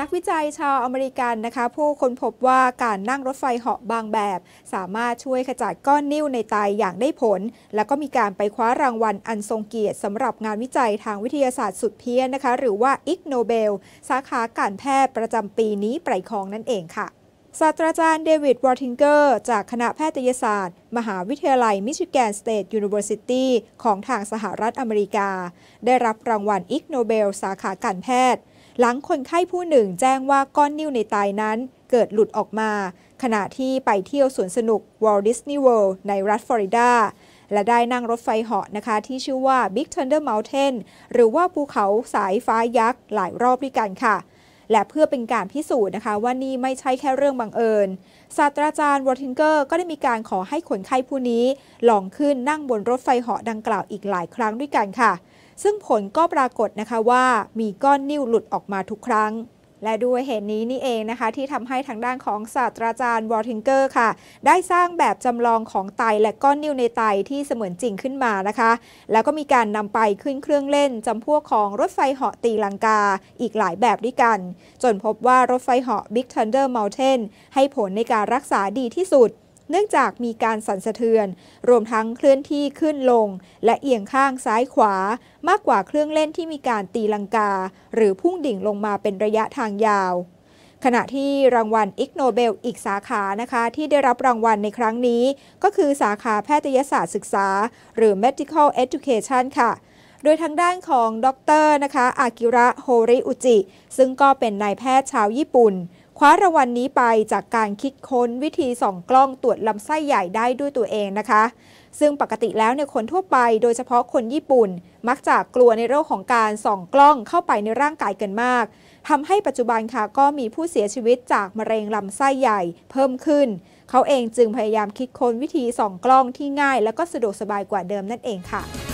นักวิจัยชาวอเมริกันนะคะผู้ค้นพบว่าการนั่งรถไฟเหาะบางแบบ สามารถช่วยขจัดก้อนนิ่วในไตยอย่างได้ผล แล้วก็มีการไปคว้ารางวัลอันทรงเกียรติสำหรับงานวิจัยทางวิทยาศาสตร์สุดเพี้ยนนะคะหรือว่าอิกโนเบลสาขาการแพทย์ประจำปีนี้ไปครองนั่นเองค่ะศาสตราจารย์เดวิดวอร์ทิงเกอร์จากคณะแพทยศาสตร์ มหาวิทยาลัยมิชิแกนสเตทยูนิเวอร์ซิตี้ของทางสหรัฐอเมริกา ได้รับรางวัลอิกโนเบลสาขาการแพทย์หลังคนไข้ผู้หนึ่งแจ้งว่าก้อนนิ้วในไตายนั้นเกิดหลุดออกมา ขณะที่ไปเที่ยวสวนสนุกวอลดิสนีย์เวิลด์ในรัฐฟลอริดา และได้นั่งรถไฟเหาะนะคะ ที่ชื่อว่า Big Thunder Mountain หรือว่าภูเขาสายฟ้ายักษ์หลายรอบด้วยกันค่ะ และเพื่อเป็นการพิสูจน์นะคะว่านี่ไม่ใช่แค่เรื่องบังเอิญศาสตราจารย์วอร์ทิงเกอร์ก็ได้มีการขอให้คนไข้ผู้นี้ลองขึ้นนั่งบนรถไฟเหาะดังกล่าวอีกหลายครั้งด้วยกันค่ะซึ่งผลก็ปรากฏนะคะว่ามีก้อนนิ่วหลุดออกมาทุกครั้ง และด้วยเหตุนี้นี่เองนะคะ ที่ทำให้ทางด้านของศาสตราจารย์วอลทิงเกอร์ค่ะ ได้สร้างแบบจำลองของไตและก้อนนิ่วในไตที่เสมือนจริงขึ้นมานะคะ แล้วก็มีการนำไปขึ้นเครื่องเล่นจำพวกของรถไฟเหาะตีลังกาอีกหลายแบบด้วยกัน จนพบว่ารถไฟเหาะ Big Thunder Mountain ให้ผลในการรักษาดีที่สุดเนื่องจากมีการสั่นสะเทือน รวมทั้งเคลื่อนที่ขึ้นลง และเอียงข้างซ้ายขวา มากกว่าเครื่องเล่นที่มีการตีลังกา หรือพุ่งดิ่งลงมาเป็นระยะทางยาว ขณะที่รางวัลอิกโนเบลอีกสาขานะคะที่ได้รับรางวัลในครั้งนี้ ก็คือสาขาแพทยศาสตร์ศึกษา หรือ medical education ค่ะ โดยทางด้านของดรนะคะอากิระโฮริอุจิ ซึ่งก็เป็นนายแพทย์ชาวญี่ปุ่นคว้ารางวัลนนี้ไปจากการคิดค้นวิธีส่องกล้องตรวจลำไส้ใหญ่ได้ด้วยตัวเองนะคะ ซึ่งปกติแล้วเนี่ยคนทั่วไป โดยเฉพาะคนญี่ปุ่นมักจะกลัวในเรื่องของการส่องกล้องเข้าไปในร่างกายกันมากทำให้ปัจจุบันค่ะก็มีผู้เสียชีวิตจากมะเร็งลำไส้ใหญ่เพิ่มขึ้น เขาเองจึงพยายามคิดค้นวิธีส่องกล้องที่ง่าย และก็สะดวกสบายกว่าเดิมนั่นเองค่ะ